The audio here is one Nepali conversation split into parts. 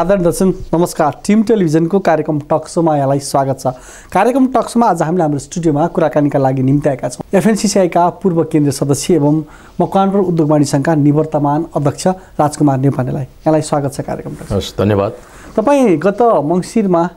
आदर दर्शन नमस्कार टिम टेलिभिजनको कार्यक्रम टक्सोमा यहाँलाई स्वागत छ कार्यक्रम टक्सोमा आज हामीले हाम्रो स्टुडियोमा कुराकानीका लागि निम्त्याएका आएका छौँ एफएनसिसिआईका पूर्व केन्द्रीय सदस्य एवं मकवानपुर उद्योगवाणी सङ्घका निवर्तमान अध्यक्ष राजकुमार नेपानेलाई यहाँलाई स्वागत छ कार्यक्रम टक्स धन्यवाद तपाईँ गत मङ्सिरमा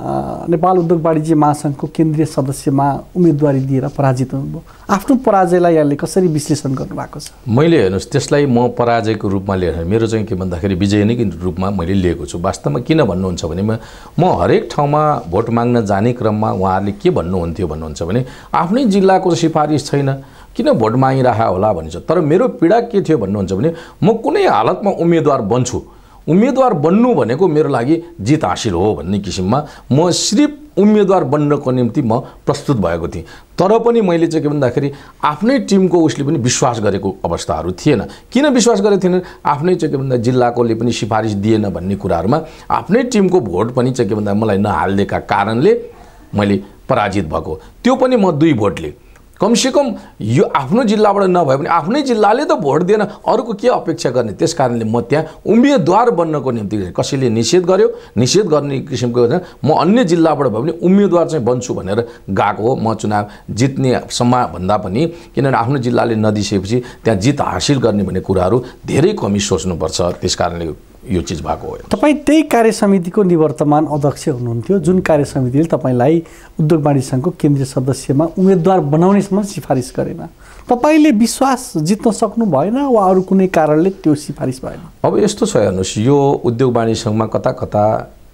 नेपाल उद्योग वाणिज्य महासङ्घको केन्द्रीय सदस्यमा उम्मेदवारी दिएर पराजित हुनुभयो आफ्नो पराजयलाई यहाँले कसरी विश्लेषण गर्नुभएको छ मैले हेर्नुहोस् त्यसलाई म पराजयको रूपमा लिएर मेरो चाहिँ के भन्दाखेरि विजय नै रूपमा मैले लिएको छु वास्तवमा किन भन्नुहुन्छ भने म हरेक ठाउँमा भोट माग्न जाने क्रममा उहाँहरूले के भन्नुहुन्थ्यो भन्नुहुन्छ भने आफ्नै जिल्लाको सिफारिस छैन किन भोट मागिरह होला भनिन्छ तर मेरो पीडा के थियो भन्नुहुन्छ भने म कुनै हालतमा उम्मेदवार बन्छु उम्मेदवार बन्नु भनेको मेरो लागि जित हासिल हो भन्ने किसिममा म सिर्फ उम्मेदवार बन्नको निम्ति म प्रस्तुत भएको थिएँ तर पनि मैले चाहिँ के भन्दाखेरि आफ्नै टिमको उसले पनि विश्वास गरेको अवस्थाहरू थिएन किन विश्वास गरेको थिएन आफ्नै चाहिँ के भन्दा जिल्लाकोले पनि सिफारिस दिएन भन्ने कुराहरूमा आफ्नै टिमको भोट पनि चाहिँ के भन्दा मलाई नहालिदिएका कारणले मैले पराजित भएको त्यो पनि म दुई भोटले कमसेकम यो आफ्नो जिल्लाबाट नभए पनि आफ्नै जिल्लाले त भोट दिएन अरूको के अपेक्षा गर्ने त्यस कारणले म त्यहाँ उम्मेदवार बन्नको निम्ति कसैले निषेध गर्यो निषेध गर्ने किसिमको म अन्य जिल्लाबाट भए पनि उम्मेदवार चाहिँ बन्छु भनेर गएको हो म चुनाव जित्ने सम्मा भन्दा पनि किनभने आफ्नो जिल्लाले नदिसकेपछि त्यहाँ जित हासिल गर्ने भन्ने कुराहरू धेरै कमी सोच्नुपर्छ त्यस कारणले यो चिज भएको हो तपाईँ त्यही कार्य समितिको निवर्तमान अध्यक्ष हुनुहुन्थ्यो जुन कार्य समितिले तपाईँलाई उद्योग वाणिज्य सङ्घको केन्द्रीय सदस्यमा उम्मेदवार बनाउनेसम्म सिफारिस गरेन तपाईँले विश्वास जित्न सक्नु भएन वा अरू कुनै कारणले त्यो सिफारिस भएन अब यस्तो छ हेर्नुहोस् यो उद्योग वाणिज्य सङ्घमा कता कता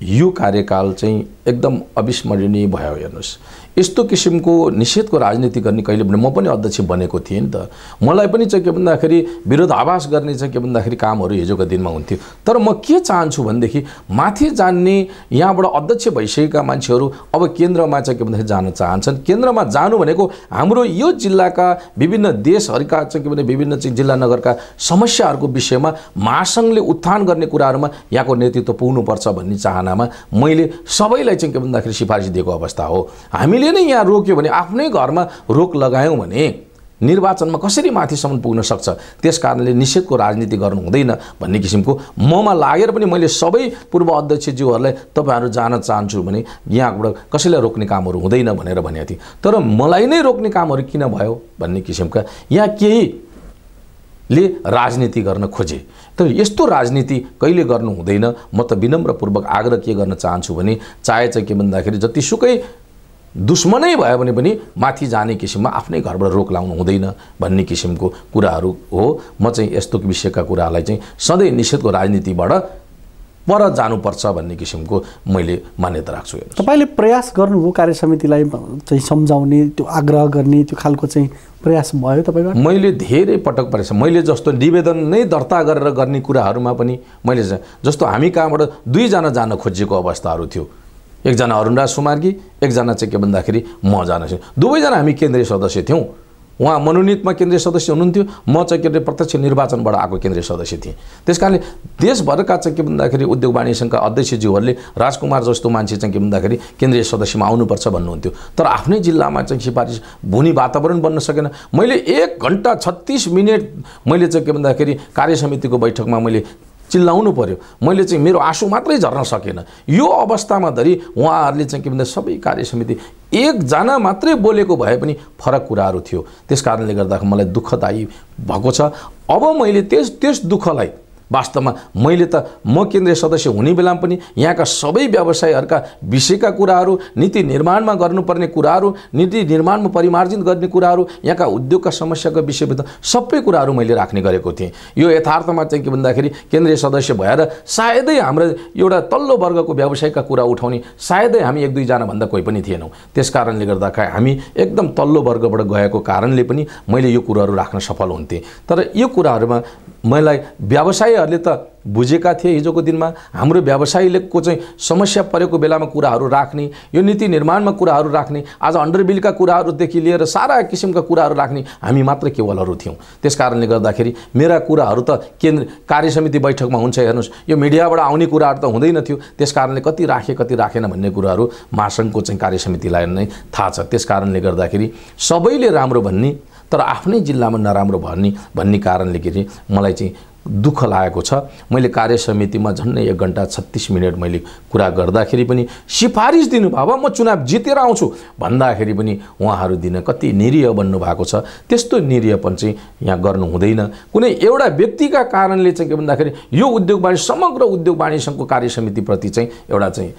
यो कार्यकाल चाहिँ एकदम अविस्मरणीय भयो हेर्नुहोस् यस्तो किसिमको निषेधको राजनीति गर्ने कहिले भने म पनि अध्यक्ष बनेको थिएँ नि त मलाई पनि चाहिँ के भन्दाखेरि विरोध आवास गर्ने चाहिँ के भन्दाखेरि कामहरू हिजोको दिनमा हुन्थ्यो तर म के चाहन्छु भनेदेखि माथि जान्ने यहाँबाट अध्यक्ष भइसकेका मान्छेहरू अब केन्द्रमा चाहिँ के भन्दाखेरि जान चाहन्छन् केन्द्रमा जानु भनेको हाम्रो यो जिल्लाका विभिन्न देशहरूका चाहिँ के भने विभिन्न चाहिँ जिल्ला नगरका समस्याहरूको विषयमा महासङ्घले उत्थान गर्ने कुराहरूमा यहाँको नेतृत्व पुग्नुपर्छ भन्ने चाहनामा मैले सबैलाई चाहिँ के भन्दाखेरि सिफारिस दिएको अवस्था हो हामी हामीले नै यहाँ रोक्यो भने आफ्नै घरमा रोक लगायौँ भने निर्वाचनमा कसरी माथिसम्म पुग्न सक्छ त्यस कारणले निषेधको राजनीति गर्नु हुँदैन भन्ने किसिमको ममा लागेर पनि मैले सबै पूर्व अध्यक्षज्यूहरूलाई तपाईँहरू जान चाहन्छु भने यहाँबाट कसैलाई रोक्ने कामहरू हुँदैन भनेर भनेको थिएँ तर मलाई नै रोक्ने कामहरू किन भयो भन्ने किसिमका यहाँ केही ले राजनीति गर्न खोजे तर यस्तो राजनीति कहिले गर्नु हुँदैन म त विनम्रपूर्वक आग्रह के गर्न चाहन्छु भने चाहे चाहिँ के भन्दाखेरि जतिसुकै दुश्मनै भयो भने पनि माथि जाने किसिममा आफ्नै घरबाट रोक लाउनु हुँदैन भन्ने किसिमको कुराहरू हो म चाहिँ यस्तो विषयका कुरालाई चाहिँ सधैँ निषेधको राजनीतिबाट पर जानुपर्छ भन्ने किसिमको मैले मान्यता राख्छु तपाईँले प्रयास गर्नुभयो कार्य समितिलाई चाहिँ सम्झाउने त्यो आग्रह गर्ने त्यो खालको चाहिँ प्रयास भयो तपाईँ मैले धेरै पटक प्रयास मैले जस्तो निवेदन नै दर्ता गरेर गर्ने कुराहरूमा पनि मैले जस्तो हामी कहाँबाट दुईजना जान खोजिएको अवस्थाहरू थियो एकजना अरुणराज सुमार्गी एकजना चाहिँ के भन्दाखेरि म जान दुवैजना हामी केन्द्रीय सदस्य थियौँ उहाँ मनोनितमा केन्द्रीय सदस्य हुनुहुन्थ्यो म चाहिँ के अरे प्रत्यक्ष निर्वाचनबाट आएको केन्द्रीय सदस्य थिएँ त्यस कारणले देशभरका चाहिँ के भन्दाखेरि उद्योग वाणिज्य सङ्घका अध्यक्षज्यूहरूले राजकुमार जस्तो मान्छे चाहिँ के भन्दाखेरि केन्द्रीय सदस्यमा आउनुपर्छ भन्नुहुन्थ्यो तर आफ्नै जिल्लामा चाहिँ सिफारिस भुनी वातावरण बन्न सकेन मैले एक घन्टा छत्तिस मिनट मैले चाहिँ के भन्दाखेरि कार्यसमितिको बैठकमा मैले चिल्लाउनु पर्यो, मैले चाहिँ मेरो आँसु मात्रै झर्न सकेन यो अवस्थामा धरि उहाँहरूले चाहिँ के भन्दा सबै कार्य समिति एकजना मात्रै बोलेको भए पनि फरक कुराहरू थियो त्यस कारणले गर्दा मलाई दुःखदायी भएको छ अब मैले त्यस त्यस दुःखलाई वास्तवमा मैले त म केन्द्रीय सदस्य हुने बेलामा पनि यहाँका सबै व्यवसायहरूका विषयका कुराहरू नीति निर्माणमा गर्नुपर्ने कुराहरू नीति निर्माणमा परिमार्जित गर्ने कुराहरू यहाँका उद्योगका समस्याको विषयभित्र सबै कुराहरू मैले राख्ने गरेको थिएँ यो यथार्थमा चाहिँ के भन्दाखेरि केन्द्रीय सदस्य भएर सायदै हाम्रो एउटा तल्लो वर्गको व्यवसायका कुरा उठाउने सायदै हामी एक भन्दा कोही पनि थिएनौँ त्यस कारणले गर्दाखेरि हामी एकदम तल्लो वर्गबाट गएको कारणले पनि मैले यो कुराहरू राख्न सफल हुन्थेँ तर यो कुराहरूमा मलाई व्यवसाय व्यवसायहरूले त बुझेका थिए हिजोको दिनमा हाम्रो व्यवसायीलेको चाहिँ समस्या परेको बेलामा कुराहरू राख्ने यो नीति निर्माणमा कुराहरू राख्ने आज बिलका कुराहरूदेखि लिएर सारा किसिमका कुराहरू राख्ने हामी मात्र केवलहरू थियौँ त्यस कारणले गर्दाखेरि मेरा कुराहरू त केन्द्र कार्य समिति बैठकमा हुन्छ हेर्नुहोस् यो मिडियाबाट आउने कुराहरू त हुँदैन थियो त्यस कारणले कति राखेँ कति राखेन भन्ने कुराहरू महासङ्घको चाहिँ कार्य समितिलाई नै थाहा छ त्यस कारणले गर्दाखेरि सबैले राम्रो भन्ने तर आफ्नै जिल्लामा नराम्रो भन्ने भन्ने कारणले के अरे मलाई चाहिँ दुःख लागेको छ मैले कार्य समितिमा झन्डै एक घन्टा छत्तिस मिनट मैले कुरा गर्दाखेरि पनि सिफारिस दिनुभयो म चुनाव जितेर आउँछु भन्दाखेरि पनि उहाँहरू दिन कति निरीह बन्नुभएको छ त्यस्तो निरीहपन चाहिँ यहाँ गर्नु हुँदैन कुनै एउटा व्यक्तिका कारणले चाहिँ के भन्दाखेरि यो उद्योग वाणिज्य समग्र उद्योग वाणी सङ्घको कार्य समितिप्रति चाहिँ एउटा चाहिँ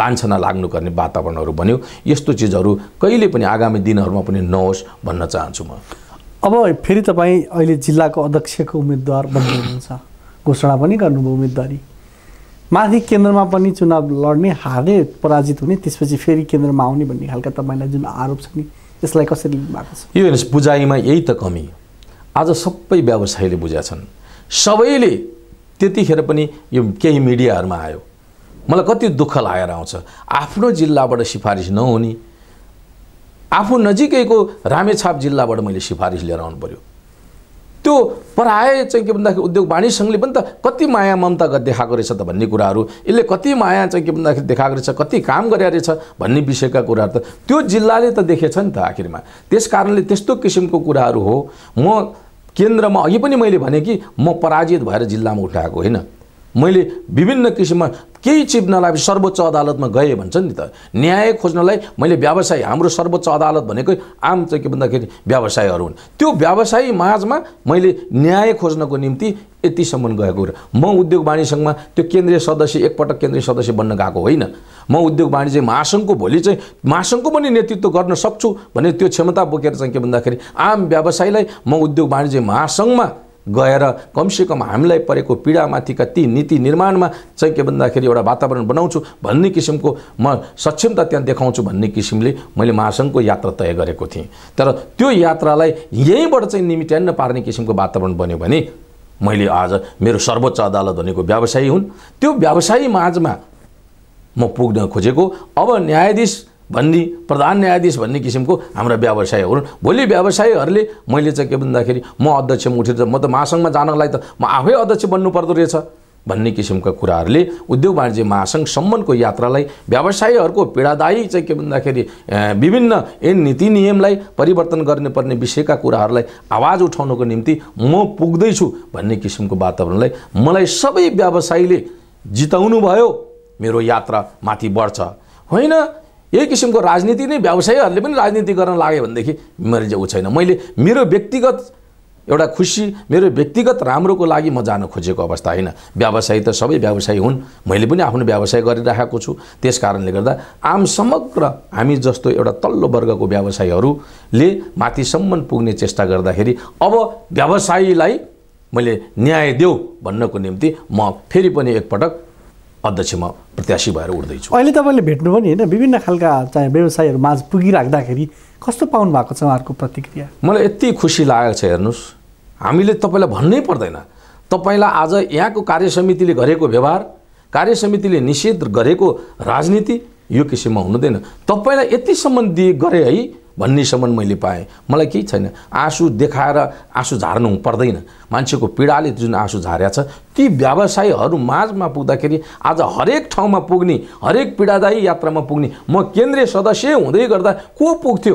लान्छना लाग्नुपर्ने वातावरणहरू बन्यो यस्तो चिजहरू कहिले पनि आगामी दिनहरूमा पनि नहोस् भन्न चाहन्छु म अब फेरि तपाईँ अहिले जिल्लाको अध्यक्षको उम्मेदवार बन्दै हुनुहुन्छ घोषणा पनि गर्नुभयो उम्मेदवारी माथि केन्द्रमा पनि चुनाव लड्ने हार्ने पराजित हुने त्यसपछि फेरि केन्द्रमा आउने भन्ने खालका तपाईँलाई जुन आरोप छ नि यसलाई कसरी भएको छ यो हेर्नुहोस् बुझाइमा यही त कमी आज सबै व्यवसायीले बुझाएछन् सबैले त्यतिखेर पनि यो केही मिडियाहरूमा आयो मलाई कति दुःख लागेर आउँछ आफ्नो जिल्लाबाट सिफारिस नहुने आफू नजिकैको रामेछाप जिल्लाबाट मैले सिफारिस लिएर आउनु पऱ्यो त्यो पराए चाहिँ के भन्दाखेरि उद्योग वाणिज्यसँगले पनि त कति माया ममता देखाएको रहेछ त भन्ने कुराहरू यसले कति माया चाहिँ के भन्दाखेरि देखाएको रहेछ कति काम गरे रहेछ भन्ने विषयका कुराहरू त त्यो जिल्लाले त देखेछ नि त आखिरमा त्यस कारणले त्यस्तो किसिमको कुराहरू हो म केन्द्रमा अघि पनि मैले भने कि म पराजित भएर जिल्लामा उठाएको होइन मैले विभिन्न किसिममा केही चिप्नलाई सर्वोच्च अदालतमा गएँ भन्छ नि त न्याय खोज्नलाई मैले व्यवसाय हाम्रो सर्वोच्च अदालत भनेकै आम चाहिँ के भन्दाखेरि व्यवसायहरू हुन् त्यो व्यवसायी माझमा मैले न्याय खोज्नको निम्ति यतिसम्म गएको कुरा म उद्योग वाणिज्य सङ्घमा त्यो केन्द्रीय सदस्य एकपटक केन्द्रीय सदस्य बन्न गएको होइन म उद्योग वाणिज्य महासङ्घको भोलि चाहिँ महासङ्घको पनि नेतृत्व गर्न सक्छु भने त्यो क्षमता बोकेर चाहिँ के भन्दाखेरि आम व्यवसायीलाई म उद्योग वाणिज्य महासङ्घमा गएर कमसेकम हामीलाई परेको पीडामाथिका ती नीति निर्माणमा चाहिँ के भन्दाखेरि एउटा वातावरण बनाउँछु भन्ने किसिमको म सक्षमता त्यहाँ देखाउँछु भन्ने किसिमले मैले महासङ्घको यात्रा तय गरेको थिएँ तर त्यो यात्रालाई यहीँबाट चाहिँ निमिट्यान्न पार्ने किसिमको वातावरण बन्यो भने मैले आज मेरो सर्वोच्च अदालत भनेको व्यवसायी हुन् त्यो व्यवसायी माझमा म पुग्न खोजेको अब न्यायाधीश भन्ने प्रधान न्यायाधीश भन्ने किसिमको हाम्रा व्यवसायहरू भोलि व्यवसायीहरूले मैले चाहिँ के भन्दाखेरि म अध्यक्ष उठेर म त महासङ्घमा जानलाई त म आफै अध्यक्ष बन्नु पर्दो रहेछ भन्ने किसिमका कुराहरूले उद्योग वाणिज्य महासङ्घसम्मको यात्रालाई व्यवसायीहरूको पीडादायी चाहिँ के भन्दाखेरि विभिन्न ऐन नीति नियमलाई परिवर्तन गर्नुपर्ने विषयका कुराहरूलाई आवाज उठाउनको निम्ति म पुग्दैछु भन्ने किसिमको वातावरणलाई मलाई सबै व्यवसायीले जिताउनु भयो मेरो यात्रा माथि बढ्छ होइन यही किसिमको राजनीति नै व्यवसायीहरूले पनि राजनीति गर्न लाग्यो भनेदेखि मेरो चाहिँ ऊ छैन मैले मेरो व्यक्तिगत एउटा खुसी मेरो व्यक्तिगत राम्रोको लागि म जान खोजेको अवस्था होइन व्यवसायी त सबै व्यवसायी हुन् मैले पनि आफ्नो व्यवसाय गरिराखेको छु त्यस कारणले गर्दा आम समग्र हामी जस्तो एउटा तल्लो वर्गको व्यवसायीहरूले माथिसम्म पुग्ने चेष्टा गर्दाखेरि अब व्यवसायीलाई मैले न्याय देऊ भन्नको निम्ति म फेरि पनि एकपटक अध्यक्षमा प्रत्याशी भएर उठ्दैछु अहिले तपाईँले भेट्नु पनि होइन विभिन्न खालका चाहिँ व्यवसायहरू माझ पुगिराख्दाखेरि कस्तो पाउनु भएको छ उहाँहरूको प्रतिक्रिया मलाई यति खुसी लागेको छ हेर्नुहोस् हामीले तपाईँलाई भन्नै पर्दैन तपाईँलाई आज यहाँको कार्य समितिले गरेको व्यवहार कार्य समितिले निषेध गरेको राजनीति यो किसिममा हुनुहुँदैन तपाईँलाई यतिसम्म दिए गरे है भन्नेसम्म मैले पाएँ मलाई केही छैन आँसु देखाएर आँसु झार्नु पर्दैन मान्छेको पीडाले जुन आँसु झारेको छ ती व्यवसायहरू माझमा पुग्दाखेरि आज हरेक ठाउँमा पुग्ने हरेक पीडादायी यात्रामा पुग्ने म केन्द्रीय सदस्य हुँदै गर्दा को पुग्थ्यो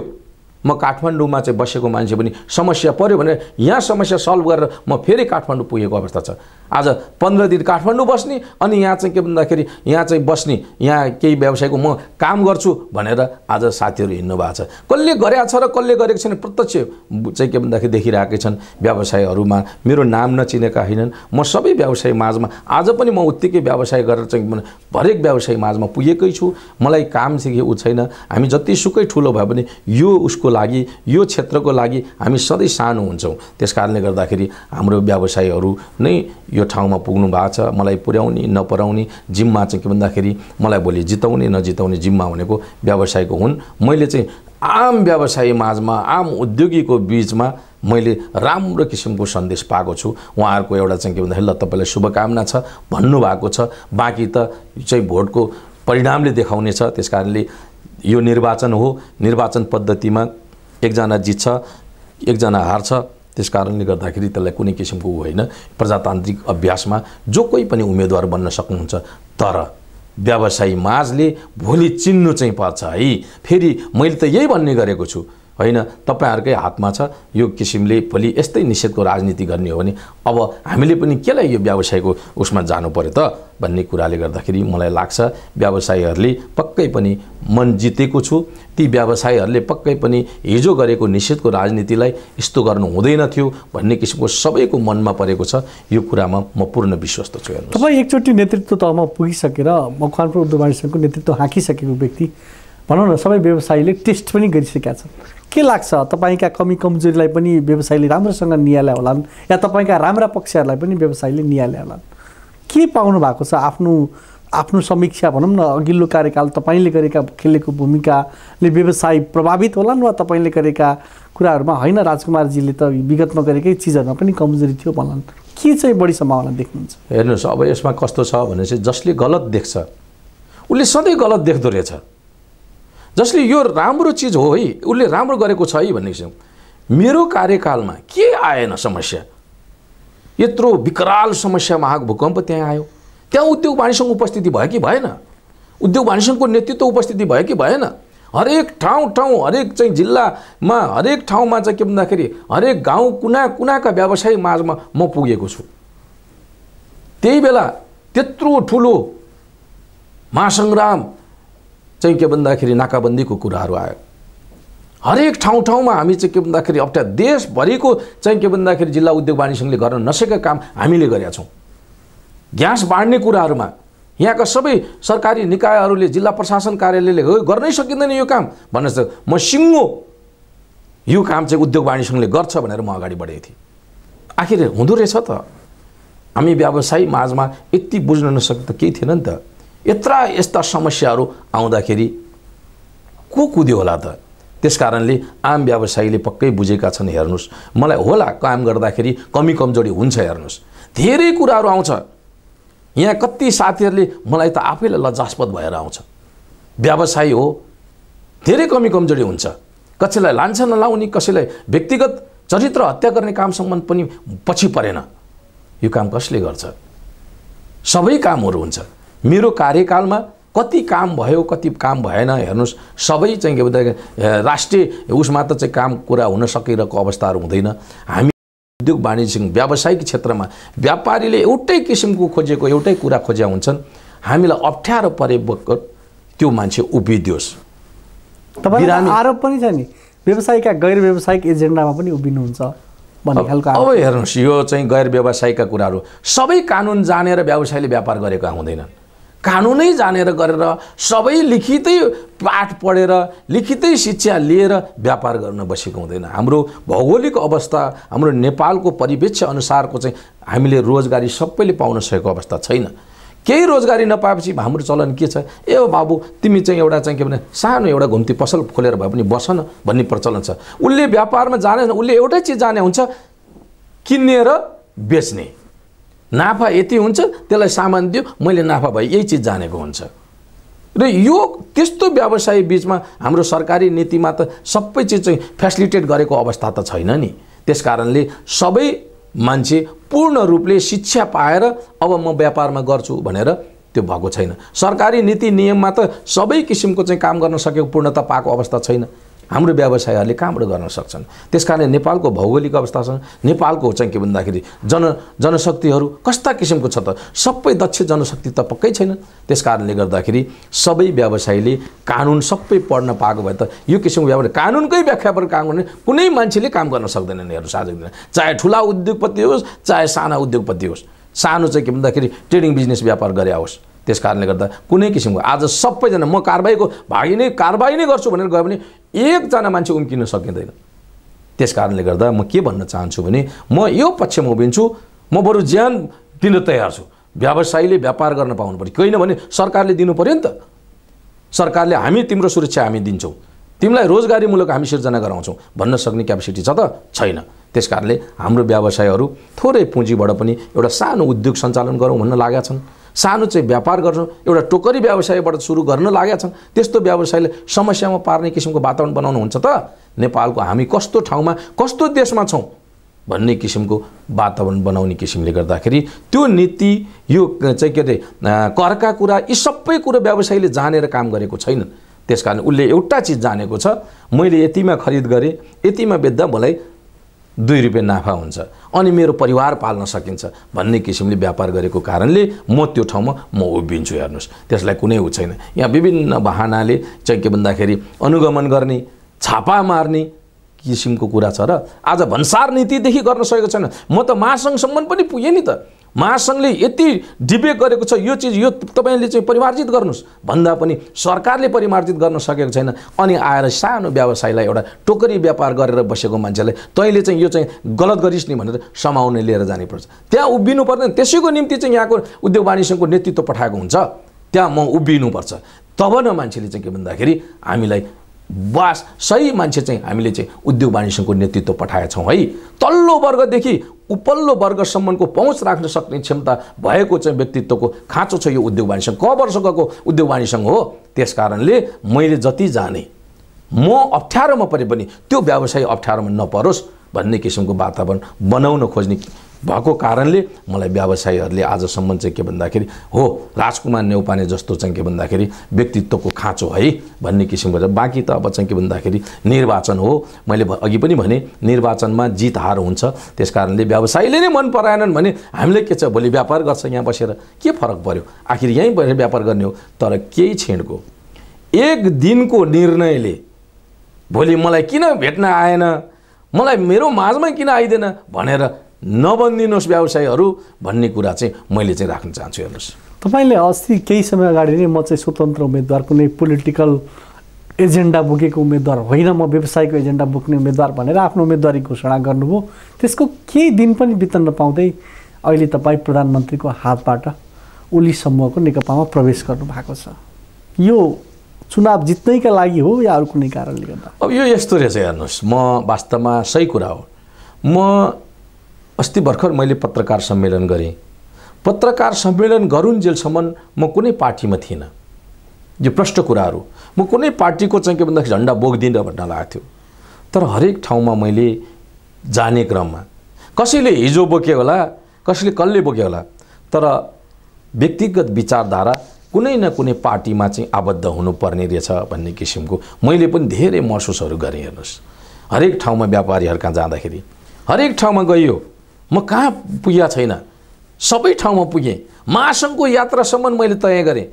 म काठमाडौँमा चाहिँ बसेको मान्छे पनि समस्या पऱ्यो भने यहाँ समस्या सल्भ गरेर म फेरि काठमाडौँ पुगेको अवस्था छ आज पन्ध्र दिन काठमाडौँ बस्ने अनि यहाँ चाहिँ के भन्दाखेरि यहाँ चाहिँ बस्ने यहाँ केही व्यवसायको म काम गर्छु भनेर आज साथीहरू हिँड्नु भएको छ कसले गरेका छ र कसले गरेको छैन प्रत्यक्ष चाहिँ के भन्दाखेरि देखिरहेकै छन् व्यवसायहरूमा मेरो नाम नचिनेका होइनन् म सबै व्यवसाय माझमा आज पनि म उत्तिकै व्यवसाय गरेर चाहिँ हरेक व्यवसाय माझमा पुगेकै छु मलाई काम सिके ऊ छैन हामी जतिसुकै ठुलो भए पनि यो उसको लागि यो क्षेत्रको लागि हामी सधैँ सानो हुन्छौँ त्यस कारणले गर्दाखेरि हाम्रो व्यवसायहरू नै यो ठाउँमा पुग्नु भएको छ मलाई पुर्याउने नपुर्याउने जिम्मा चाहिँ के भन्दाखेरि मलाई भोलि जिताउने नजिताउने जिम्मा भनेको व्यवसायको हुन् मैले चाहिँ आम व्यवसायी माझमा आम उद्योगीको बिचमा मैले राम्रो किसिमको सन्देश पाएको छु उहाँहरूको एउटा चाहिँ के भन्दाखेरि ल तपाईँलाई शुभकामना छ भन्नुभएको छ बाँकी त चाहिँ भोटको परिणामले देखाउनेछ त्यस कारणले यो निर्वाचन हो निर्वाचन पद्धतिमा एकजना जित्छ एकजना हार्छ त्यस कारणले गर्दाखेरि त्यसलाई कुनै किसिमको ऊ होइन प्रजातान्त्रिक अभ्यासमा जो कोही पनि उम्मेदवार बन्न सक्नुहुन्छ तर व्यवसायी माझले भोलि चिन्नु चाहिँ पर्छ है फेरि मैले त यही भन्ने गरेको छु होइन तपाईँहरूकै हातमा छ यो किसिमले भोलि यस्तै निषेधको राजनीति गर्ने हो भने अब हामीले पनि केलाई यो व्यवसायको उसमा जानु पऱ्यो त भन्ने कुराले गर्दाखेरि मलाई लाग्छ व्यवसायीहरूले पक्कै पनि मन जितेको छु ती व्यवसायीहरूले पक्कै पनि हिजो गरेको निषेधको राजनीतिलाई यस्तो गर्नु हुँदैन थियो भन्ने किसिमको सबैको मनमा परेको छ यो कुरामा म पूर्ण विश्वस्त छु हेर्नु तपाईँ एकचोटि नेतृत्व तहमा पुगिसकेर म खानपुर उद्योग नेतृत्व हाँकिसकेको व्यक्ति भनौँ न सबै व्यवसायीले टेस्ट पनि गरिसकेका छन् के लाग्छ तपाईँका कमी कमजोरीलाई पनि व्यवसायले राम्रोसँग निहाले होलान् या तपाईँका राम्रा पक्षहरूलाई पनि व्यवसायले निहाले होलान् के पाउनु भएको छ आफ्नो आफ्नो समीक्षा भनौँ न अघिल्लो कार्यकाल तपाईँले गरेका खेलेको भूमिकाले व्यवसाय प्रभावित होलान् वा तपाईँले गरेका कुराहरूमा होइन राजकुमारजीले त विगतमा गरेकै चिजहरूमा पनि कमजोरी थियो भन्लान् के चाहिँ बढी सम्भावना देख्नुहुन्छ हेर्नुहोस् अब यसमा कस्तो छ भने चाहिँ जसले गलत देख्छ उसले सधैँ गलत देख्दो रहेछ जसले यो राम्रो चिज हो है उसले राम्रो गरेको छ है भन्ने किसिम मेरो कार्यकालमा के आएन समस्या यत्रो विकराल समस्या महाग भूकम्प त्यहाँ आयो त्यहाँ उद्योग वाणीसँग उपस्थिति भयो कि भएन उद्योग वाणीसँगको नेतृत्व उपस्थिति भयो कि भएन हरेक ठाउँ ठाउँ हरेक चाहिँ जिल्लामा हरेक ठाउँमा चाहिँ के भन्दाखेरि हरेक गाउँ कुना कुनाका व्यवसाय माझमा म पुगेको छु त्यही बेला त्यत्रो ठुलो महासङ्ग्राम चाहिँ के भन्दाखेरि नाकाबन्दीको कुराहरू आयो हरेक ठाउँ ठाउँमा हामी चाहिँ के भन्दाखेरि अप्ठ्यारो देशभरिको चाहिँ के भन्दाखेरि जिल्ला उद्योग वाणिज्य सङ्घले गर्न नसकेका काम हामीले गरेका छौँ ग्यास बाँड्ने कुराहरूमा यहाँका सबै सरकारी निकायहरूले जिल्ला प्रशासन कार्यालयले गर्नै सकिँदैन यो काम भन्नुहोस् त म सिङ्गो यो काम चाहिँ उद्योग वाणिज्य सङ्घले गर्छ भनेर म अगाडि बढेको थिएँ आखिर हुँदो रहेछ त हामी व्यवसायी माझमा यति बुझ्न त केही थिएन नि त यत्र यस्ता समस्याहरू आउँदाखेरि को कुद्यो होला त त्यस कारणले आम व्यवसायीले पक्कै बुझेका छन् हेर्नुहोस् मलाई होला काम गर्दाखेरि कमी कमजोरी हुन्छ हेर्नुहोस् धेरै कुराहरू आउँछ यहाँ कति साथीहरूले मलाई त आफैलाई लज्जास्पद भएर आउँछ व्यवसायी हो धेरै कमी कमजोरी हुन्छ कसैलाई लान्छ नलाउने कसैलाई व्यक्तिगत चरित्र हत्या गर्ने काम पनि पछि परेन यो काम कसले गर्छ सबै कामहरू हुन्छ मेरो कार्यकालमा कति काम भयो कति काम भएन हेर्नुहोस् सबै चाहिँ के भन्दा राष्ट्रिय उसमा त चाहिँ काम कुरा हुन सकिरहेको अवस्थाहरू हुँदैन हामी उद्योग वाणिज्य व्यावसायिक क्षेत्रमा व्यापारीले एउटै किसिमको खोजेको एउटै कुरा खोज्या हुन्छन् हामीलाई अप्ठ्यारो परे त्यो मान्छे उभिदियोस् आरोप पनि छ नि व्यवसायका गैर व्यवसायिक एजेन्डामा पनि उभिनुहुन्छ भन्ने खालको अब हेर्नुहोस् यो चाहिँ गैर व्यवसायका कुराहरू सबै कानुन जानेर व्यवसायले व्यापार गरेका हुँदैनन् कानुनै जानेर गरेर सबै लिखितै पाठ पढेर लिखितै शिक्षा लिएर व्यापार गर्न बसेको हुँदैन हाम्रो भौगोलिक अवस्था हाम्रो नेपालको परिवेक्ष अनुसारको चाहिँ हामीले रोजगारी सबैले पाउन सकेको अवस्था छैन केही रोजगारी नपाएपछि हाम्रो चलन के छ ए बाबु तिमी चाहिँ एउटा चाहिँ के भने सानो एउटा घुम्ती पसल खोलेर भए पनि बस न भन्ने प्रचलन छ उसले व्यापारमा जाने उसले एउटै चिज जाने हुन्छ किन्ने र बेच्ने नाफा यति हुन्छ त्यसलाई सामान दियो मैले नाफा भए यही चिज जानेको हुन्छ र यो त्यस्तो व्यवसाय बिचमा हाम्रो सरकारी नीतिमा त सबै चिज चाहिँ फेसिलिटेट गरेको अवस्था त छैन नि त्यस कारणले सबै मान्छे पूर्ण रूपले शिक्षा पाएर अब म व्यापारमा गर्छु भनेर त्यो भएको छैन सरकारी नीति नियममा त सबै किसिमको चाहिँ काम गर्न सकेको पूर्णता पाएको अवस्था छैन हाम्रो व्यवसायहरूले कहाँबाट गर्न सक्छन् त्यस कारणले नेपालको भौगोलिक अवस्थासँग नेपालको चाहिँ के भन्दाखेरि जन जनशक्तिहरू कस्ता किसिमको छ त सबै दक्ष जनशक्ति त पक्कै छैन त्यस कारणले गर्दाखेरि सबै व्यवसायीले कानुन सबै पढ्न पाएको भए त यो किसिमको व्यवसाय कानुनकै व्याख्याबाट काम गर्ने कुनै मान्छेले काम गर्न सक्दैन यिनीहरू साझा दिन चाहे ठुला उद्योगपति होस् चाहे साना उद्योगपति होस् सानो चाहिँ के भन्दाखेरि ट्रेडिङ बिजनेस व्यापार गरे होस् त्यस कारणले गर्दा कुनै किसिमको आज सबैजना म कारबाहीको भागी नै कारबाही नै गर्छु भनेर गयो भने एकजना मान्छे उम्किन सकिँदैन त्यस कारणले गर्दा म के भन्न चाहन्छु भने म यो पक्षमा उभिन्छु म बरु ज्यान दिन तयार छु व्यवसायीले व्यापार गर्न पाउनु पऱ्यो किनभने सरकारले दिनु पऱ्यो नि त सरकारले हामी तिम्रो सुरक्षा हामी दिन्छौँ तिमीलाई रोजगारीमूलक हामी सिर्जना गराउँछौँ भन्न सक्ने क्यापेसिटी छ त छैन त्यस कारणले हाम्रो व्यवसायहरू थोरै पुँजीबाट पनि एउटा सानो उद्योग सञ्चालन गरौँ भन्न लागेका छन् सानो चाहिँ व्यापार गर्छौँ एउटा टोकरी व्यवसायबाट सुरु गर्न लागेका छन् त्यस्तो व्यवसायले समस्यामा पार्ने किसिमको वातावरण बनाउनुहुन्छ त नेपालको हामी कस्तो ठाउँमा कस्तो देशमा छौँ भन्ने किसिमको वातावरण बनाउने किसिमले गर्दाखेरि त्यो नीति यो चाहिँ के अरे करका कुरा यी सबै कुरो व्यवसायीले जानेर काम गरेको छैन त्यस कारण उसले एउटा चिज जानेको छ मैले यतिमा खरिद गरेँ यतिमा बेच्दा मलाई दुई रुपियाँ नाफा हुन्छ अनि मेरो परिवार पाल्न सकिन्छ भन्ने किसिमले व्यापार गरेको कारणले म त्यो ठाउँमा म उभिन्छु हेर्नुहोस् त्यसलाई कुनै ऊ छैन यहाँ विभिन्न बहानाले चाहिँ के भन्दाखेरि अनुगमन गर्ने छापा मार्ने किसिमको कुरा छ र आज भन्सार नीतिदेखि गर्न सकेको छैन म त महासङ्घसम्म पनि पुगेँ नि त महासङ्घले यति डिबेट गरेको छ यो चिज यो तपाईँले चाहिँ परिमार्जित गर्नुहोस् भन्दा पनि सरकारले परिमार्जित गर्न सकेको छैन अनि आएर सानो व्यवसायलाई एउटा टोकरी व्यापार गरेर बसेको मान्छेलाई तैँले चाहिँ यो चाहिँ गलत गरिस् नि भनेर समाउने लिएर जानुपर्छ त्यहाँ उभिनु पर्दैन त्यसैको निम्ति चाहिँ यहाँको उद्योग वाणिज्यको नेतृत्व पठाएको हुन्छ त्यहाँ म उभिनुपर्छ तब न मान्छेले चाहिँ के भन्दाखेरि हामीलाई बास सही मान्छे चाहिँ हामीले चाहिँ उद्योग वाणिज्यको नेतृत्व पठाएछौँ है तल्लो वर्गदेखि उपल्लो वर्गसम्मको पहुँच राख्न सक्ने क्षमता भएको चाहिँ व्यक्तित्वको खाँचो छ यो उद्योग वाणिज्य क वर्षको उद्योग वाणिज्य हो त्यस कारणले मैले जति जाने म अप्ठ्यारोमा परे पनि त्यो व्यवसाय अप्ठ्यारोमा नपरोस् भन्ने किसिमको वातावरण बनाउन खोज्ने भएको कारणले मलाई व्यवसायीहरूले आजसम्म चाहिँ के भन्दाखेरि हो राजकुमार नेउपाने जस्तो चाहिँ के भन्दाखेरि व्यक्तित्वको खाँचो है भन्ने किसिमको छ बाँकी त अब चाहिँ के भन्दाखेरि निर्वाचन हो मैले अघि पनि भने निर्वाचनमा जित हार हुन्छ त्यस कारणले व्यवसायीले नै मन पराएनन् भने हामीले के छ भोलि व्यापार गर्छ यहाँ बसेर के फरक पर्यो आखिर यहीँ बसेर व्यापार गर्ने हो तर केही क्षणको एक दिनको निर्णयले भोलि मलाई किन भेट्न आएन मलाई मेरो माझमै किन आइदिएन भनेर नबनिदिनुहोस् व्यवसायहरू भन्ने कुरा चाहिँ मैले चाहिँ राख्न चाहन्छु हेर्नुहोस् तपाईँले अस्ति केही समय अगाडि नै म चाहिँ स्वतन्त्र उम्मेद्वार कुनै पोलिटिकल एजेन्डा बोकेको उम्मेद्वार होइन म व्यवसायको एजेन्डा बोक्ने उम्मेद्वार भनेर आफ्नो उम्मेदवारी घोषणा गर्नुभयो त्यसको केही दिन पनि बित्न नपाउँदै अहिले तपाईँ प्रधानमन्त्रीको हातबाट ओली समूहको नेकपामा प्रवेश गर्नुभएको छ यो चुनाव जित्नैका लागि हो या अरू कुनै कारणले गर्दा अब यो यस्तो रहेछ हेर्नुहोस् म वास्तवमा सही कुरा हो म अस्ति भर्खर मैले पत्रकार सम्मेलन गरेँ पत्रकार सम्मेलन गरुन्जेलसम्म म कुनै पार्टीमा थिइनँ यो प्रष्ट कुराहरू म कुनै पार्टीको चाहिँ के भन्दाखेरि झन्डा बोक्दिनँ भन्न लाग्थ्यो तर हरेक ठाउँमा मैले जाने क्रममा कसैले हिजो बोक्यो होला कसैले कसले बोक्यो होला तर व्यक्तिगत विचारधारा कुनै न कुनै पार्टीमा चाहिँ आबद्ध हुनुपर्ने रहेछ भन्ने किसिमको मैले पनि धेरै महसुसहरू गरेँ हेर्नुहोस् हरेक ठाउँमा व्यापारीहरूका जाँदाखेरि हरेक ठाउँमा गइयो म कहाँ पुगेको छैन सबै ठाउँमा पुगेँ महासङ्घको यात्रासम्म मैले तय गरेँ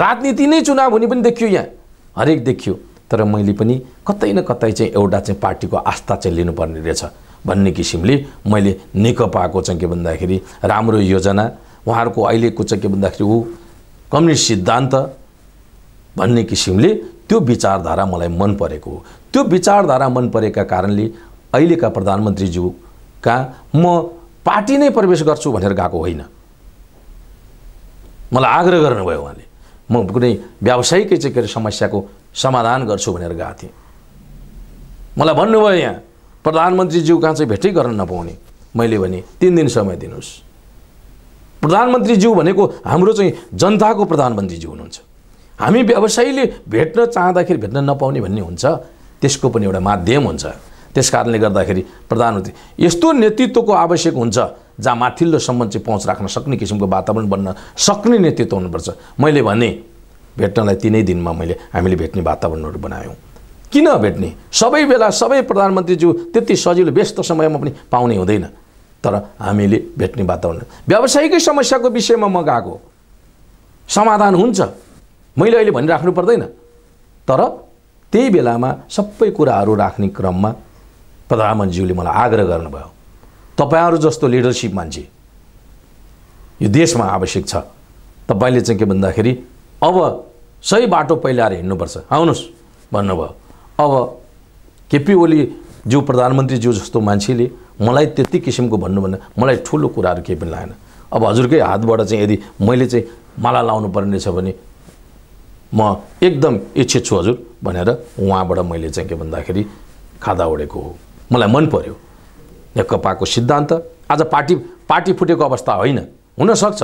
राजनीति नै चुनाव हुने पनि देखियो यहाँ हरेक देखियो तर मैले पनि कतै न कतै चाहिँ एउटा चाहिँ पार्टीको आस्था चाहिँ लिनुपर्ने रहेछ भन्ने किसिमले मैले नेकपाको चाहिँ के भन्दाखेरि राम्रो योजना उहाँहरूको अहिलेको चाहिँ के भन्दाखेरि ऊ कम्युनिस्ट सिद्धान्त भन्ने किसिमले त्यो विचारधारा मलाई मन परेको हो त्यो विचारधारा मन परेका कारणले अहिलेका प्रधानमन्त्रीज्यू का म पार्टी नै प्रवेश गर्छु भनेर गएको होइन मलाई आग्रह गर्नुभयो उहाँले म कुनै व्यावसायिकै चाहिँ के अरे समस्याको समाधान गर्छु भनेर गएको थिएँ मलाई भन्नुभयो यहाँ प्रधानमन्त्रीज्यू कहाँ चाहिँ भेटै गर्न नपाउने मैले भने तिन दिन समय दिनुहोस् प्रधानमन्त्रीज्यू भनेको हाम्रो चाहिँ जनताको प्रधानमन्त्रीज्यू हुनुहुन्छ हामी व्यवसायीले भेट्न चाहँदाखेरि भेट्न नपाउने भन्ने हुन्छ त्यसको पनि एउटा माध्यम हुन्छ त्यस कारणले गर्दाखेरि प्रधानमन्त्री यस्तो नेतृत्वको आवश्यक हुन्छ जहाँ माथिल्लोसम्म चाहिँ पहुँच राख्न सक्ने किसिमको वातावरण बन्न सक्ने नेतृत्व हुनुपर्छ मैले भने भेट्नलाई तिनै दिनमा मैले हामीले भेट्ने वातावरणहरू बनायौँ किन भेट्ने सबै बेला सबै प्रधानमन्त्रीज्यू त्यति सजिलो व्यस्त समयमा पनि पाउने हुँदैन तर हामीले भेट्ने वातावरण व्यावसायिकै समस्याको विषयमा म गएको समाधान हुन्छ मैले अहिले भनिराख्नु पर्दैन तर त्यही बेलामा सबै कुराहरू राख्ने क्रममा प्रधानमन्त्रीज्यूले मलाई आग्रह गर्नुभयो तपाईँहरू जस्तो लिडरसिप मान्छे यो देशमा आवश्यक छ तपाईँले चाहिँ के भन्दाखेरि अब सही बाटो पहिलाएर हिँड्नुपर्छ आउनुहोस् भन्नुभयो अब केपी ओली ज्यू प्रधानमन्त्रीज्यू जस्तो मान्छेले मलाई त्यति किसिमको भन्नुभन्दा मलाई ठुलो कुराहरू केही पनि लागेन अब हजुरकै हातबाट चाहिँ यदि मैले चाहिँ माला लाउनु पर्ने छ भने म एकदम इच्छित छु हजुर भनेर उहाँबाट मैले चाहिँ के भन्दाखेरि खादा ओढेको हो मलाई मन पर्यो नेकपाको सिद्धान्त आज पार्टी पार्टी फुटेको अवस्था होइन हुनसक्छ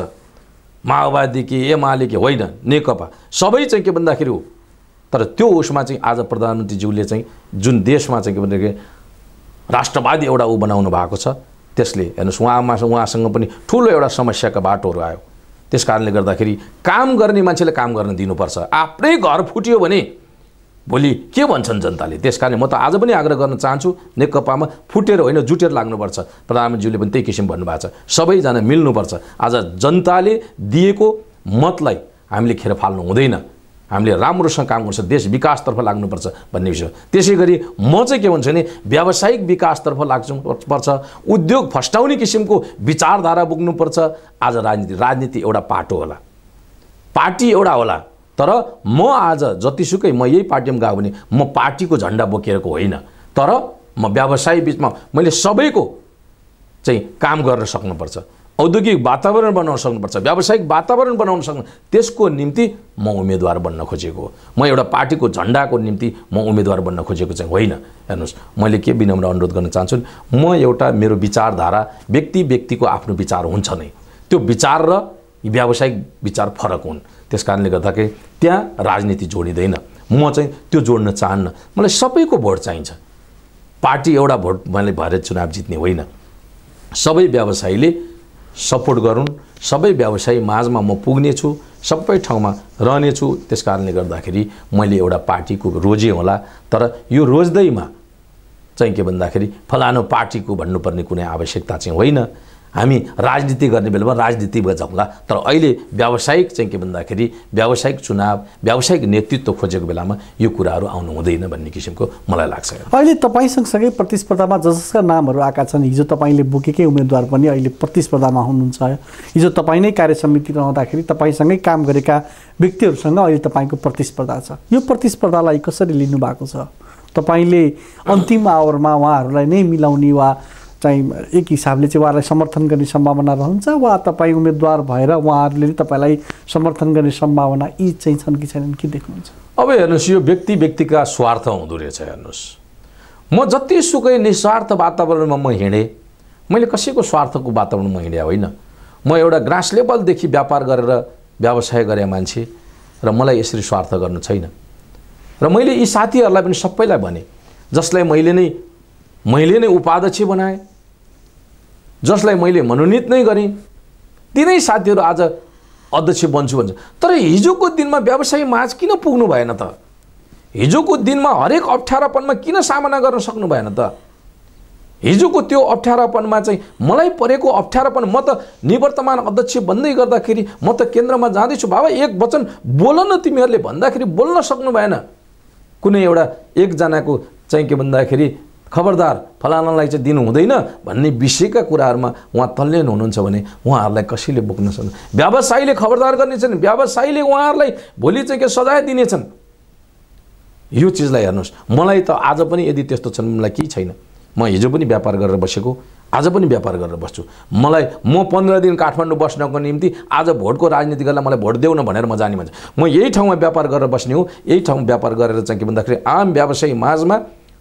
माओवादी कि एमाले कि होइन नेकपा सबै चाहिँ के भन्दाखेरि हो तर त्यो उसमा चाहिँ आज प्रधानमन्त्रीज्यूले चाहिँ जुन देशमा चाहिँ के भन्दाखेरि राष्ट्रवादी एउटा ऊ बनाउनु भएको छ त्यसले हेर्नुहोस् उहाँमा उहाँसँग पनि ठुलो एउटा समस्याका बाटोहरू आयो त्यस कारणले गर्दाखेरि काम गर्ने मान्छेले काम गर्न दिनुपर्छ आफ्नै घर फुट्यो भने भोलि के भन्छन् जनताले त्यस कारणले म त आज पनि आग्रह गर्न चाहन्छु नेकपामा फुटेर होइन जुटेर लाग्नुपर्छ प्रधानमन्त्रीज्यूले पनि त्यही किसिम भन्नुभएको छ सबैजना मिल्नुपर्छ आज जनताले दिएको मतलाई हामीले खेर फाल्नु हुँदैन हामीले राम्रोसँग काम गर्छ देश विकासतर्फ लाग्नुपर्छ भन्ने विषय त्यसै गरी म चाहिँ के भन्छु भने व्यावसायिक विकासतर्फ लाग्छु पर्छ उद्योग फस्टाउने किसिमको विचारधारा बोक्नुपर्छ आज राजनीति राजनीति एउटा पाटो होला पार्टी एउटा होला तर म आज जतिसुकै म यही पार्टीमा गएको भने म पार्टीको झन्डा बोकेरको होइन तर म व्यवसाय बिचमा मैले सबैको चाहिँ काम गर्न सक्नुपर्छ औद्योगिक वातावरण बनाउन सक्नुपर्छ व्यावसायिक वातावरण बनाउन सक्नु त्यसको निम्ति म उम्मेदवार बन्न खोजेको हो म एउटा पार्टीको झन्डाको निम्ति म उम्मेदवार बन्न खोजेको चाहिँ होइन हेर्नुहोस् मैले के विनम्र अनुरोध गर्न चाहन्छु म एउटा मेरो विचारधारा व्यक्ति व्यक्तिको आफ्नो विचार हुन्छ नै त्यो विचार र व्यावसायिक विचार फरक हुन् त्यस कारणले गर्दाखेरि त्यहाँ राजनीति जोडिँदैन म चाहिँ त्यो जोड्न चाहन्न मलाई सबैको भोट चाहिन्छ पार्टी एउटा भोट मैले भएर चुनाव जित्ने होइन सबै व्यवसायीले सपोर्ट गरून् सबै व्यवसायी माझमा म पुग्नेछु सबै ठाउँमा रहनेछु त्यस कारणले गर्दाखेरि मैले एउटा पार्टीको रोजेँ होला तर यो रोज्दैमा चाहिँ के भन्दाखेरि फलानु पार्टीको भन्नुपर्ने कुनै आवश्यकता चाहिँ होइन हामी राजनीति गर्ने बेलामा राजनीति बजाउँला तर अहिले व्यावसायिक चाहिँ के भन्दाखेरि व्यावसायिक चुनाव व्यावसायिक नेतृत्व खोजेको बेलामा यो कुराहरू आउनु हुँदैन भन्ने किसिमको मलाई लाग्छ अहिले तपाईँ सँगसँगै प्रतिस्पर्धामा जसका नामहरू आएका छन् हिजो तपाईँले बोकेकै उम्मेदवार पनि अहिले प्रतिस्पर्धामा हुनुहुन्छ हिजो तपाईँ नै कार्य समिति रहँदाखेरि तपाईँसँगै काम गरेका व्यक्तिहरूसँग अहिले तपाईँको प्रतिस्पर्धा छ यो प्रतिस्पर्धालाई कसरी लिनुभएको छ तपाईँले अन्तिम आवरमा उहाँहरूलाई नै मिलाउने वा चाहिँ एक हिसाबले चाहिँ उहाँलाई समर्थन गर्ने सम्भावना रहन्छ वा तपाईँ उम्मेदवार भएर उहाँहरूले तपाईँलाई समर्थन गर्ने सम्भावना यी चाहिँ छन् कि छैनन् के देख्नुहुन्छ अब हेर्नुहोस् यो व्यक्ति व्यक्तिका स्वार्थ हुँदो रहेछ हेर्नुहोस् म जतिसुकै निस्वार्थ वातावरणमा म हिँडेँ मैले कसैको स्वार्थको वातावरणमा हिँडे होइन म एउटा ग्रास लेभलदेखि व्यापार गरेर व्यवसाय गरे मान्छे र मलाई यसरी स्वार्थ गर्नु छैन र मैले यी साथीहरूलाई पनि सबैलाई भने जसलाई मैले नै मैले नै उपाध्यक्ष बनाएँ जसलाई मैले मनोनित नै गरेँ तिनै साथीहरू आज अध्यक्ष बन्छु भन्छ तर हिजोको दिनमा व्यवसायी माझ किन पुग्नु भएन त हिजोको दिनमा हरेक अप्ठ्यारापनमा किन सामना गर्न सक्नु भएन त हिजोको त्यो अप्ठ्यारापनमा चाहिँ मलाई परेको अप्ठ्यारापन म त निवर्तमान अध्यक्ष बन्दै गर्दाखेरि म त केन्द्रमा जाँदैछु बाबा एक वचन बोल न तिमीहरूले भन्दाखेरि बोल्न सक्नु भएन कुनै एउटा एकजनाको चाहिँ के भन्दाखेरि खबरदार फलानालाई चाहिँ दिनु हुँदैन भन्ने विषयका कुराहरूमा उहाँ तल्लेन हुनुहुन्छ भने उहाँहरूलाई कसैले बोक्न सक्नु व्यवसायीले खबरदार गर्नेछन् व्यवसायीले उहाँहरूलाई भोलि चाहिँ के सजाय दिनेछन् यो चिजलाई हेर्नुहोस् मलाई त आज पनि यदि त्यस्तो छन् मलाई केही छैन म हिजो पनि व्यापार गरेर बसेको आज पनि व्यापार गरेर बस्छु मलाई म पन्ध्र दिन काठमाडौँ बस्नको निम्ति आज भोटको राजनीति गर्दा मलाई भोट देऊ न भनेर म जाने भन्छु म यही ठाउँमा व्यापार गरेर बस्ने हो यही ठाउँमा व्यापार गरेर चाहिँ के भन्दाखेरि आम व्यवसायी माझमा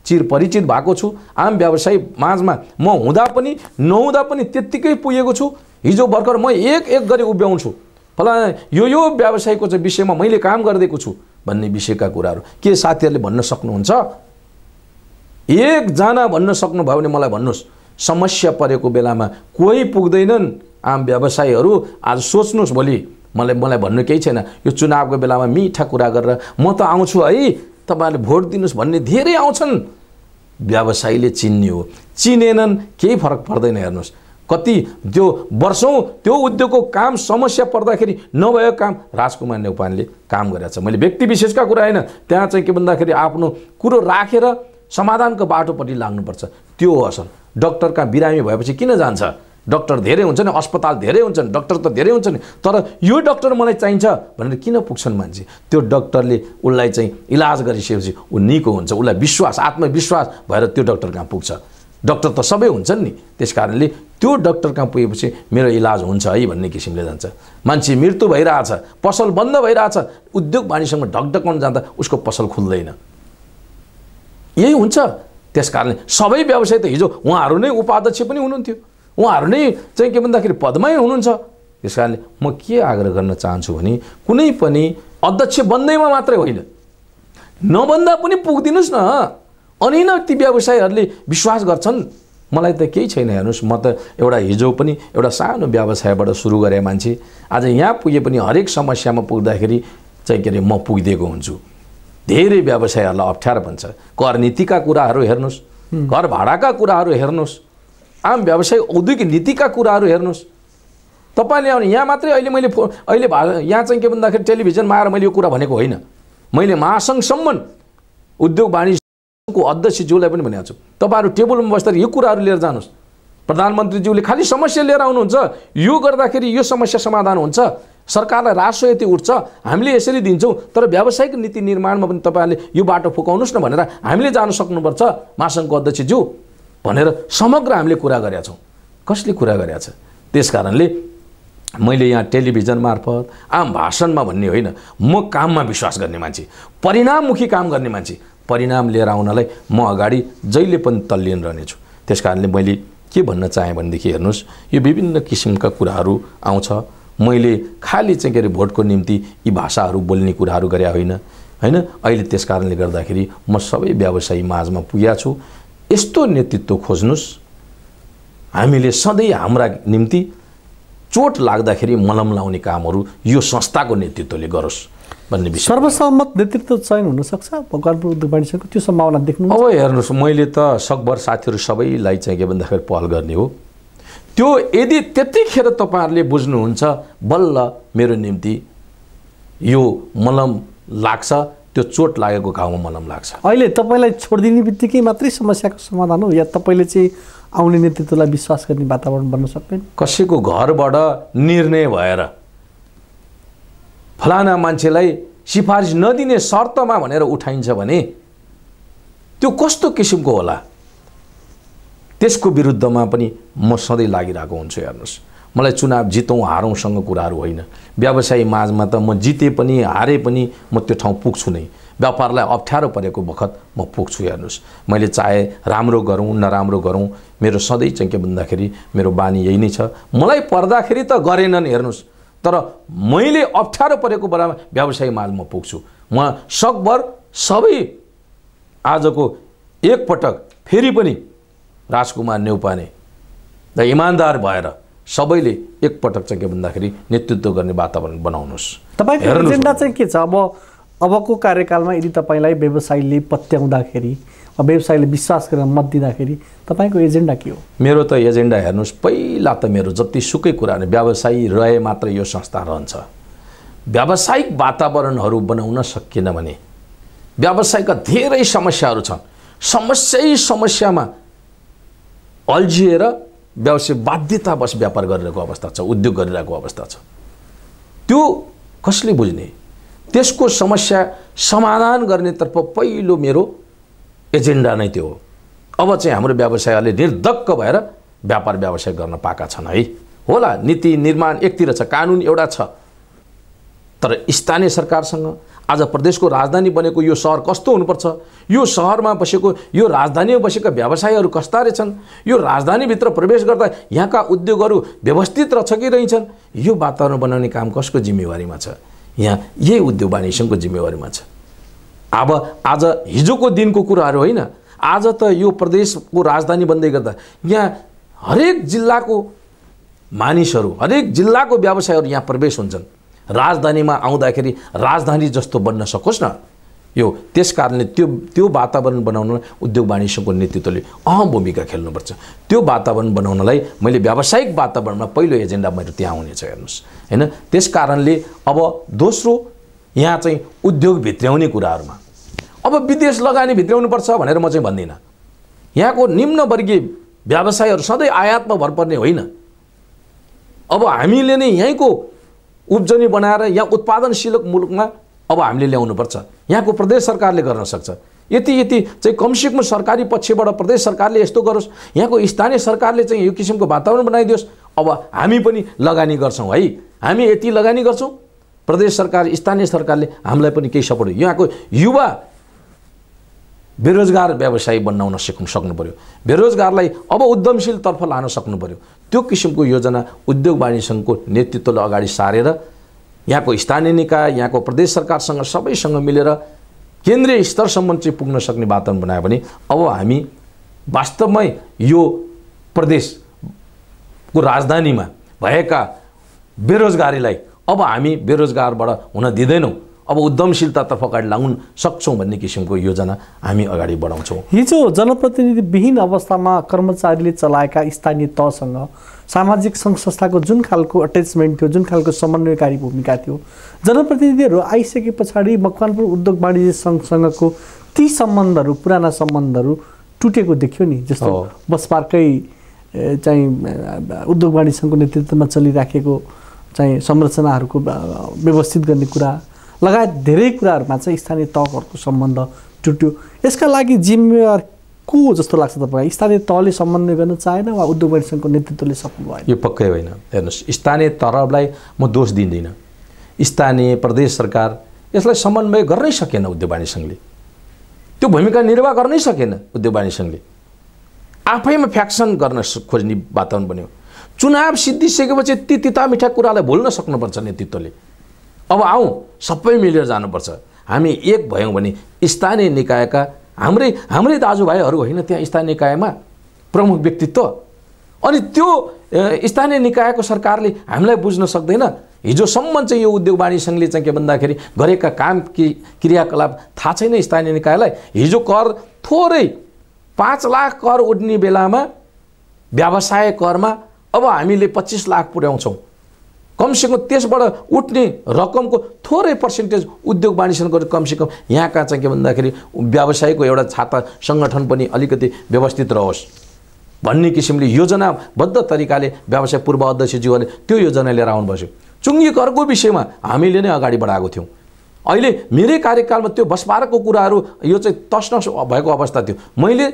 चिरपरिचित भएको छु आम व्यवसायी माझमा म हुँदा पनि नहुँदा पनि त्यत्तिकै पुगेको छु हिजो भर्खर म एक एक गरी उभ्याउँछु फला यो यो व्यवसायको चाहिँ विषयमा मैले काम गरिदिएको छु भन्ने विषयका कुराहरू के साथीहरूले भन्न सक्नुहुन्छ एकजना भन्न सक्नुभयो भने मलाई भन्नुहोस् समस्या परेको बेलामा कोही पुग्दैनन् आम व्यवसायीहरू आज सोच्नुहोस् भोलि मलाई मलाई भन्नु केही छैन यो चुनावको बेलामा मिठा कुरा गरेर म त आउँछु है तपाईँहरूले भोट दिनुहोस् भन्ने धेरै आउँछन् व्यवसायीले चिन्ने हो चिनेनन् केही फरक पर्दैन हेर्नुहोस् कति त्यो वर्षौँ त्यो उद्योगको काम समस्या पर्दाखेरि नभएको काम राजकुमार नेपालले काम गरेछ मैले व्यक्ति विशेषका कुरा होइन त्यहाँ चाहिँ के भन्दाखेरि आफ्नो कुरो राखेर समाधानको बाटोपट्टि लाग्नुपर्छ त्यो हो असल डक्टर कहाँ बिरामी भएपछि किन जान्छ डक्टर धेरै हुन्छ नि अस्पताल धेरै हुन्छन् डक्टर त धेरै हुन्छ नि तर यो डक्टर मलाई चाहिन्छ भनेर किन पुग्छन् मान्छे त्यो डक्टरले उसलाई चाहिँ इलाज गरिसकेपछि ऊ निको हुन्छ उसलाई विश्वास आत्मविश्वास भएर त्यो डक्टर कहाँ पुग्छ डक्टर त सबै हुन्छन् नि त्यस कारणले त्यो डक्टर कहाँ पुगेपछि मेरो इलाज हुन्छ है भन्ने किसिमले जान्छ मान्छे मृत्यु भइरहेछ पसल बन्द भइरहेछ उद्योग वाणीसँग ढकढकाउन जाँदा उसको पसल खुल्दैन यही हुन्छ त्यस कारणले सबै व्यवसाय त हिजो उहाँहरू नै उपाध्यक्ष पनि हुनुहुन्थ्यो उहाँहरू नै चाहिँ के भन्दाखेरि पदमै हुनुहुन्छ त्यस कारणले म के आग्रह गर्न चाहन्छु भने कुनै पनि अध्यक्ष बन्दैमा मात्रै होइन नबन्दा पनि पुगिदिनुहोस् न अनि न ती व्यवसायीहरूले विश्वास गर्छन् मलाई त केही छैन हेर्नुहोस् म त एउटा हिजो पनि एउटा सानो व्यवसायबाट सुरु गरे मान्छे आज यहाँ पुगे पनि हरेक समस्यामा पुग्दाखेरि चाहिँ के अरे म पुगिदिएको हुन्छु धेरै व्यवसायहरूलाई अप्ठ्यारो भन्छ कर नीतिका कुराहरू हेर्नुहोस् घर भाडाका कुराहरू हेर्नुहोस् आम व्यवसाय औद्योगिक नीतिका कुराहरू हेर्नुहोस् तपाईँले आउने यहाँ मात्रै अहिले मैले अहिले भा यहाँ चाहिँ के भन्दाखेरि टेलिभिजनमा आएर मैले यो कुरा भनेको होइन मैले महासङ्घसम्म उद्योग वाणिज्यको अध्यक्षज्यूलाई पनि भनेको छु तपाईँहरू टेबलमा बस्दा यो कुराहरू लिएर जानुहोस् प्रधानमन्त्रीज्यूले खालि समस्या लिएर आउनुहुन्छ यो गर्दाखेरि यो समस्या समाधान हुन्छ सरकारलाई रासो यति उठ्छ हामीले यसरी दिन्छौँ तर व्यावसायिक नीति निर्माणमा पनि तपाईँहरूले यो बाटो फुकाउनुहोस् न भनेर हामीले जानु सक्नुपर्छ महासङ्घको अध्यक्षज्यू भनेर समग्र हामीले कुरा गरेका छौँ कसले कुरा गरेका छ त्यस कारणले मैले यहाँ टेलिभिजन मार्फत आम भाषणमा भन्ने होइन म काममा विश्वास गर्ने मान्छे परिणाममुखी काम गर्ने मान्छे परिणाम लिएर आउनलाई म अगाडि जहिले पनि तल्लिन रहनेछु त्यस कारणले मैले के भन्न चाहेँ भनेदेखि हेर्नुहोस् यो विभिन्न किसिमका कुराहरू आउँछ मैले खालि चाहिँ के अरे भोटको निम्ति यी भाषाहरू बोल्ने कुराहरू गरे होइन होइन अहिले त्यस कारणले गर्दाखेरि म सबै व्यवसायी माझमा पुगेको छु यस्तो नेतृत्व खोज्नुहोस् हामीले सधैँ हाम्रा निम्ति चोट लाग्दाखेरि मलम लाउने कामहरू यो संस्थाको नेतृत्वले गरोस् भन्ने विषय सर्वसम्मत नेतृत्व चयन हुनसक्छ भगवान्पुर उद्योग वाणिज्यको त्यो सम्भावना देख्नु अब हेर्नुहोस् मैले त सकभर साथीहरू सबैलाई चाहिँ के भन्दाखेरि पहल गर्ने हो त्यो यदि त्यतिखेर तपाईँहरूले बुझ्नुहुन्छ बल्ल मेरो निम्ति यो मलम लाग्छ त्यो चोट लागेको घाउमा मलम लाग्छ अहिले तपाईँलाई छोडिदिने बित्तिकै मात्रै समस्याको समाधान हो या तपाईँले चाहिँ आउने नेतृत्वलाई विश्वास गर्ने वातावरण बन्न सक्दैन कसैको घरबाट निर्णय भएर फलाना मान्छेलाई सिफारिस नदिने शर्तमा भनेर उठाइन्छ भने त्यो कस्तो किसिमको होला त्यसको विरुद्धमा पनि म सधैँ लागिरहेको हुन्छु हेर्नुहोस् मलाई चुनाव जितौँ हारौँसँग कुराहरू होइन व्यवसायी माझमा त म जिते पनि हारे पनि म त्यो ठाउँ पुग्छु नै व्यापारलाई अप्ठ्यारो परेको बखत म पुग्छु हेर्नुहोस् मैले चाहे राम्रो गरौँ नराम्रो गरौँ मेरो सधैँ चाहिँ के भन्दाखेरि मेरो बानी यही नै छ मलाई पर्दाखेरि त गरेनन् हेर्नुहोस् तर मैले अप्ठ्यारो परेको बेलामा व्यवसायी माल म पुग्छु म सकभर सबै आजको एकपटक फेरि पनि राजकुमार नेउपाने र इमान्दार भएर सबैले एकपटक चाहिँ के भन्दाखेरि नेतृत्व गर्ने वातावरण बनाउनुहोस् तपाईँको एजेन्डा चाहिँ के छ अब अबको कार्यकालमा यदि तपाईँलाई व्यवसायले पत्याउँदाखेरि व्यवसायले विश्वास गरेर मत दिँदाखेरि तपाईँको एजेन्डा के हो मेरो त एजेन्डा हेर्नुहोस् पहिला त मेरो जतिसुकै कुरा नै व्यवसायी रहे मात्र यो संस्था रहन्छ व्यावसायिक वातावरणहरू बनाउन सकिएन भने व्यवसायका धेरै समस्याहरू छन् समस्यै समस्यामा अल्झिएर व्यवसाय बाध्यतावश व्यापार गरिरहेको अवस्था छ उद्योग गरिरहेको अवस्था छ त्यो कसले बुझ्ने त्यसको समस्या समाधान गर्नेतर्फ पहिलो मेरो एजेन्डा नै त्यो हो अब चाहिँ हाम्रो व्यवसायहरूले निर्धक्क भएर व्यापार व्यवसाय गर्न पाएका छन् है होला नीति निर्माण एकतिर छ कानुन एउटा छ तर स्थानीय सरकारसँग आज प्रदेशको राजधानी बनेको यो सहर कस्तो हुनुपर्छ यो सहरमा बसेको यो राजधानीमा बसेका व्यवसायहरू कस्ता रहेछन् यो राजधानीभित्र प्रवेश गर्दा यहाँका उद्योगहरू व्यवस्थित रहेछ कि रहन्छन् यो वातावरण बनाउने काम कसको जिम्मेवारीमा छ यहाँ यही उद्योग वाणिज्यको जिम्मेवारीमा छ अब आज हिजोको दिनको कुराहरू होइन आज त यो प्रदेशको राजधानी बन्दै गर्दा यहाँ हरेक जिल्लाको मानिसहरू हरेक जिल्लाको व्यवसायहरू यहाँ प्रवेश हुन्छन् राजधानीमा आउँदाखेरि राजधानी जस्तो बन्न सकोस् न यो त्यस कारणले त्यो त्यो वातावरण बनाउन उद्योग वाणिज्यको नेतृत्वले अहम भूमिका खेल्नुपर्छ त्यो वातावरण बनाउनलाई मैले व्यावसायिक वातावरणमा पहिलो एजेन्डा मेरो त्यहाँ हुनेछ हेर्नुहोस् होइन त्यस कारणले अब दोस्रो यहाँ चाहिँ उद्योग भित्र्याउने कुराहरूमा अब विदेश लगानी भित्र्याउनुपर्छ भनेर म चाहिँ भन्दिनँ यहाँको निम्नवर्गीय व्यवसायहरू सधैँ आयातमा भर पर्ने होइन अब हामीले नै यहीँको उब्जनी बनाएर यहाँ उत्पादनशील मुलुकमा अब हामीले ल्याउनुपर्छ यहाँको प्रदेश सरकारले गर्न सक्छ यति यति चाहिँ कमसेकम सरकारी पक्षबाट प्रदेश सरकारले यस्तो गरोस् यहाँको स्थानीय सरकारले चाहिँ यो किसिमको वातावरण बनाइदियोस् अब हामी पनि लगानी गर्छौँ है हामी यति लगानी गर्छौँ प्रदेश सरकार स्थानीय सरकारले हामीलाई पनि केही सपोर्ट यहाँको युवा बेरोजगार व्यवसायी बनाउन सिक्नु सक्नु पऱ्यो बेरोजगारलाई अब उद्यमशीलतर्फ लान सक्नु पऱ्यो त्यो किसिमको योजना उद्योग वाणिज्य सङ्घको नेतृत्वले अगाडि सारेर यहाँको स्थानीय निकाय यहाँको प्रदेश सरकारसँग सबैसँग मिलेर केन्द्रीय स्तरसम्म चाहिँ पुग्न सक्ने वातावरण बनायो भने अब हामी वास्तवमै यो प्रदेशको राजधानीमा भएका बेरोजगारीलाई अब हामी बेरोजगारबाट हुन दिँदैनौँ अब उद्यमशीलतातर्फ अगाडि लाउन सक्छौँ भन्ने किसिमको योजना हामी अगाडि बढाउँछौँ हिजो जनप्रतिनिधिविहीन अवस्थामा कर्मचारीले चलाएका स्थानीय तहसँग सामाजिक सङ्घ संस्थाको जुन खालको अट्याचमेन्ट थियो जुन खालको समन्वयकारी भूमिका थियो जनप्रतिनिधिहरू आइसके पछाडि मकवानपुर उद्योग वाणिज्य सङ्घसँगको ती सम्बन्धहरू पुराना सम्बन्धहरू टुटेको देखियो नि जस्तो बसपार्कै चाहिँ उद्योग वाणिज्य सङ्घको नेतृत्वमा चलिराखेको चाहिँ संरचनाहरूको व्यवस्थित गर्ने कुरा लगायत धेरै कुराहरूमा चाहिँ स्थानीय तहहरूको सम्बन्ध टुट्यो यसका लागि जिम्मेवार को जस्तो लाग्छ तपाईँलाई स्थानीय तहले समन्वय गर्न चाहेन वा उद्योग वाणिज्यको नेतृत्वले सक्नु भएन यो पक्कै होइन हेर्नुहोस् स्थानीय तहलाई म दोष दिँदिनँ स्थानीय प्रदेश सरकार यसलाई समन्वय गर्नै सकेन उद्योग वाणिज्यले त्यो भूमिका निर्वाह गर्नै सकेन उद्योग वाणिज्यले आफैमा फ्याक्सन गर्न खोज्ने वातावरण बन्यो चुनाव सिद्धिसकेपछि ती तिता मिठा कुरालाई भुल्न सक्नुपर्छ नेतृत्वले अब आऊ सबै मिलेर जानुपर्छ हामी एक भयौँ भने स्थानीय निकायका हाम्रै हाम्रै दाजुभाइहरू होइन त्यहाँ स्थानीय निकायमा प्रमुख व्यक्तित्व अनि त्यो स्थानीय निकायको सरकारले हामीलाई बुझ्न सक्दैन हिजोसम्म चाहिँ यो उद्योग वाणिज्य सङ्घले चाहिँ के भन्दाखेरि गरेका काम कि क्रियाकलाप थाहा छैन स्थानीय निकायलाई हिजो कर थोरै पाँच लाख कर उड्ने बेलामा व्यवसाय करमा अब हामीले पच्चिस लाख पुर्याउँछौँ कमसेकम त्यसबाट उठ्ने रकमको थोरै पर्सेन्टेज उद्योग वाणिज्यसँग गरेर कमसेकम यहाँका चाहिँ के भन्दाखेरि व्यवसायको एउटा छाता सङ्गठन पनि अलिकति व्यवस्थित रहोस् भन्ने किसिमले योजनाबद्ध तरिकाले व्यवसाय पूर्व अध्यक्षज्यूहरूले त्यो योजना लिएर आउनुभएको चुङ्गी अर्को विषयमा हामीले नै अगाडि बढाएको थियौँ अहिले मेरै कार्यकालमा त्यो बसपारकको कुराहरू यो चाहिँ तस्नस भएको अवस्था थियो मैले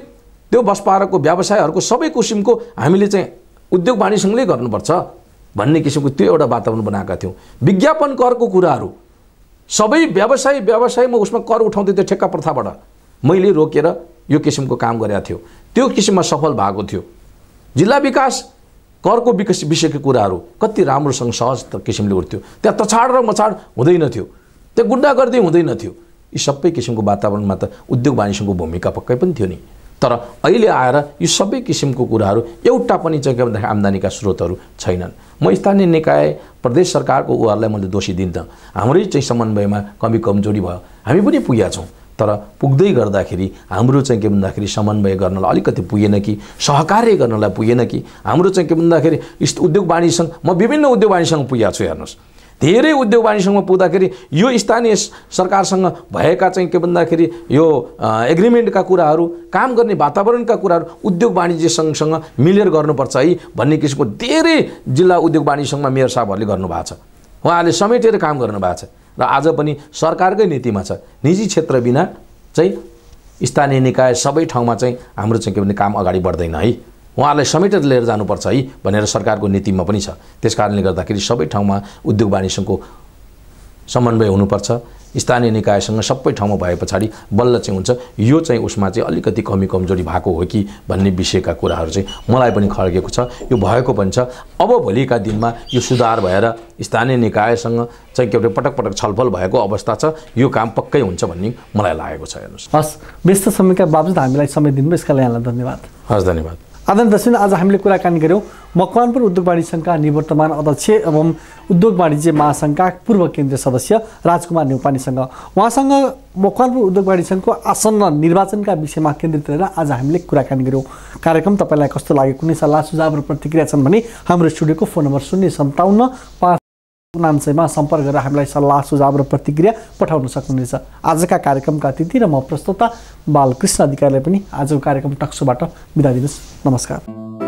त्यो बसपारकको व्यवसायहरूको सबै किसिमको हामीले चाहिँ उद्योग वाणिज्यसँगले गर्नुपर्छ भन्ने किसिमको त्यो एउटा वातावरण बनाएका थियौँ विज्ञापन करको कुराहरू सबै व्यवसाय व्यवसायमा उसमा कर उठाउँथ्यो त्यो ठेक्का प्रथाबाट मैले रोकेर यो किसिमको काम गरेका थियो त्यो किसिममा सफल भएको थियो जिल्ला विकास करको विकास विषयको कुराहरू कति राम्रोसँग सहज किसिमले उठ्थ्यो त्यहाँ तछाड र मछाड हुँदैनथ्यो त्यहाँ गुन्डागर्दी हुँदैनथ्यो यी सबै किसिमको वातावरणमा त उद्योग वाणिज्यको भूमिका पक्कै पनि थियो नि तर अहिले आएर यो सबै किसिमको कुराहरू एउटा पनि चाहिँ के भन्दाखेरि आम्दानीका स्रोतहरू छैनन् म स्थानीय निकाय प्रदेश सरकारको उहाँहरूलाई मैले दोषी दिन्न हाम्रै चाहिँ समन्वयमा कमी कमजोरी भयो हामी पनि पुगेका छौँ तर पुग्दै गर्दाखेरि हाम्रो चाहिँ के भन्दाखेरि समन्वय गर्नलाई अलिकति पुगेन कि सहकार्य गर्नलाई पुगेन कि हाम्रो चाहिँ के भन्दाखेरि उद्योग वाणीसँग म विभिन्न उद्योग वाणीसँग पुगेको छु हेर्नुहोस् धेरै उद्योग पुग्दाखेरि यो स्थानीय सरकारसँग भएका चाहिँ के भन्दाखेरि यो एग्रिमेन्टका कुराहरू काम गर्ने वातावरणका कुराहरू उद्योग वाणिज्य सङ्घसँग मिलेर गर्नुपर्छ है भन्ने किसिमको धेरै जिल्ला उद्योग वाणिज्य मेयर साहबहरूले गर्नुभएको छ उहाँहरूले समेटेर काम गर्नुभएको छ र आज पनि सरकारकै नीतिमा छ निजी क्षेत्र बिना चाहिँ स्थानीय निकाय सबै ठाउँमा चाहिँ हाम्रो चाहिँ के भने काम अगाडि बढ्दैन है उहाँहरूलाई समेटेर लिएर जानुपर्छ है भनेर सरकारको नीतिमा पनि छ त्यस कारणले गर्दाखेरि सबै ठाउँमा उद्योग वाणिज्यको समन्वय हुनुपर्छ स्थानीय निकायसँग सबै ठाउँमा भए पछाडि बल्ल चाहिँ हुन्छ यो चाहिँ उसमा चाहिँ अलिकति कमी कमजोरी भएको हो कि भन्ने विषयका कुराहरू चाहिँ मलाई पनि खड्केको छ यो भएको पनि छ अब भोलिका दिनमा यो सुधार भएर स्थानीय निकायसँग चाहिँ के भने पटक पटक छलफल भएको अवस्था छ यो काम पक्कै हुन्छ भन्ने मलाई लागेको छ हेर्नुहोस् हस् व्यस्त समयका बावजुद हामीलाई समय दिनुभयो यसका लागि धन्यवाद हस् धन्यवाद आदरण दर्शन आज हामीले कुराकानी गऱ्यौँ मकवानपुर उद्योग वाणिज्य सङ्घका निवर्तमान अध्यक्ष एवं उद्योग वाणिज्य महासङ्घका पूर्व केन्द्रीय सदस्य राजकुमार नेउपानीसँग उहाँसँग मकवानपुर उद्योग वाणिज्य सङ्घको आसन्न निर्वाचनका विषयमा केन्द्रित रहेर आज हामीले कुराकानी गऱ्यौँ कार्यक्रम तपाईँलाई कस्तो लाग्यो कुनै सल्लाह सुझाव र प्रतिक्रिया छन् भने हाम्रो स्टुडियोको फोन नम्बर शून्य सन्ताउन्न पाँच उनान्सयमा सम्पर्क गरेर हामीलाई सल्लाह सुझाव र प्रतिक्रिया पठाउन सक्नुहुनेछ आजका कार्यक्रमका अतिथि र म प्रस्तोता बालकृष्ण अधिकारीलाई पनि आजको कार्यक्रम टक्सोबाट बिदा दिनुहोस् नमस्कार